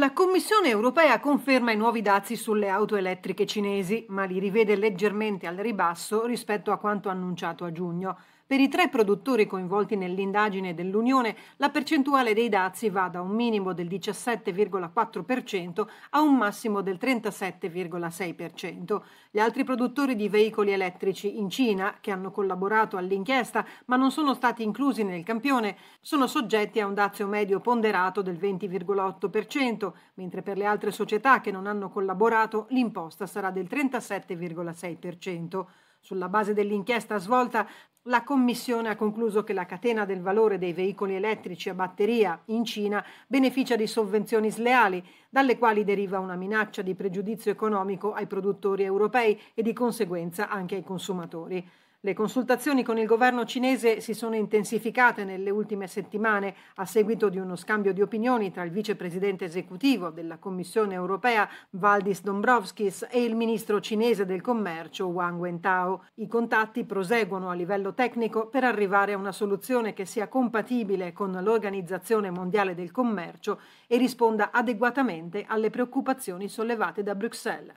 La Commissione europea conferma i nuovi dazi sulle auto elettriche cinesi, ma li rivede leggermente al ribasso rispetto a quanto annunciato a giugno. Per i tre produttori coinvolti nell'indagine dell'Unione, la percentuale dei dazi va da un minimo del 17,4% a un massimo del 37,6%. Gli altri produttori di veicoli elettrici in Cina, che hanno collaborato all'inchiesta ma non sono stati inclusi nel campione, sono soggetti a un dazio medio ponderato del 20,8% mentre per le altre società che non hanno collaborato l'imposta sarà del 37,6%. Sulla base dell'inchiesta svolta, la Commissione ha concluso che la catena del valore dei veicoli elettrici a batteria in Cina beneficia di sovvenzioni sleali, dalle quali deriva una minaccia di pregiudizio economico ai produttori europei e di conseguenza anche ai consumatori. Le consultazioni con il governo cinese si sono intensificate nelle ultime settimane a seguito di uno scambio di opinioni tra il vicepresidente esecutivo della Commissione europea Valdis Dombrovskis e il ministro cinese del commercio Wang Wentao. I contatti proseguono a livello tecnico per arrivare a una soluzione che sia compatibile con l'Organizzazione Mondiale del Commercio e risponda adeguatamente alle preoccupazioni sollevate da Bruxelles.